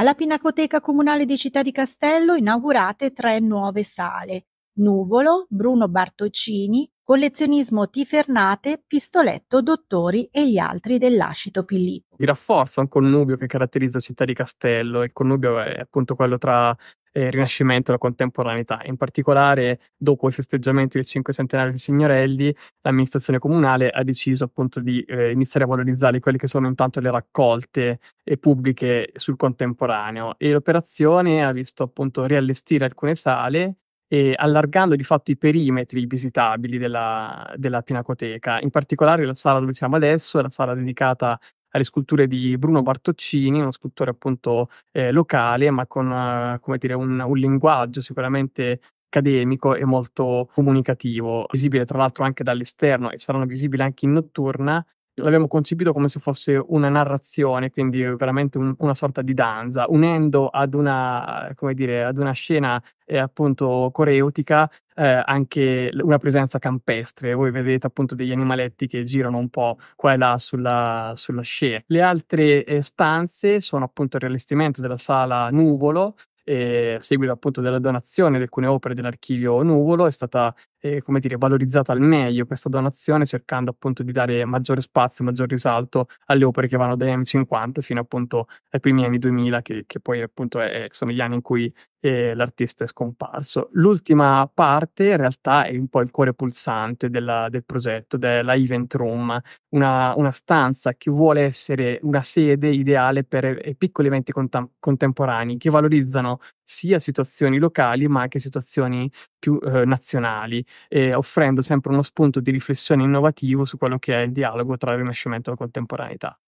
Alla Pinacoteca Comunale di Città di Castello inaugurate tre nuove sale: Nuvolo, Bruno Bartoccini collezionismo Tifernate, Pistoletto, Dottori e gli altri dell'ascito Pillito. rafforzo, rafforza un connubio che caratterizza Città di Castello, il connubio è appunto quello tra eh, Rinascimento e la contemporaneità. In particolare, dopo i festeggiamenti del cinquecentenario di Signorelli, l'amministrazione comunale ha deciso appunto di eh, iniziare a valorizzare quelle che sono intanto le raccolte eh, pubbliche sul contemporaneo e l'operazione ha visto appunto riallestire alcune sale e allargando di fatto i perimetri visitabili della, della, Pinacoteca. In particolare la sala dove siamo adesso è la sala dedicata alle sculture di Bruno Bartoccini, uno scultore appunto eh, locale, ma con uh, dire, un, un linguaggio sicuramente accademico e molto comunicativo, visibile tra l'altro anche dall'esterno e saranno visibili anche in notturna l'abbiamo concepito come se fosse una narrazione, quindi veramente un, una sorta di danza, unendo ad una, dire, ad una scena eh, appunto coreutica eh, anche una presenza campestre. Voi vedete appunto degli animaletti che girano un po' qua e là sulla, sulla scena. Le altre eh, stanze sono appunto il riallestimento della sala Nuvolo, a eh, seguito appunto della donazione di alcune opere dell'archivio Nuvolo, è stata eh, come dire, valorizzata al meglio questa donazione, cercando appunto di dare maggiore spazio, maggior risalto alle opere che vanno dagli anni 50 fino appunto ai primi anni 2000, che, che poi appunto è, sono gli anni in cui eh, l'artista è scomparso. L'ultima parte in realtà è un po' il cuore pulsante della, del progetto, della Event Room, una, una, stanza che vuole essere una sede ideale per eh, piccoli eventi contem- contemporanei che valorizzano sia situazioni locali ma anche situazioni più eh, nazionali eh, offrendo sempre uno spunto di riflessione innovativo su quello che è il dialogo tra il Rinascimento e la contemporaneità.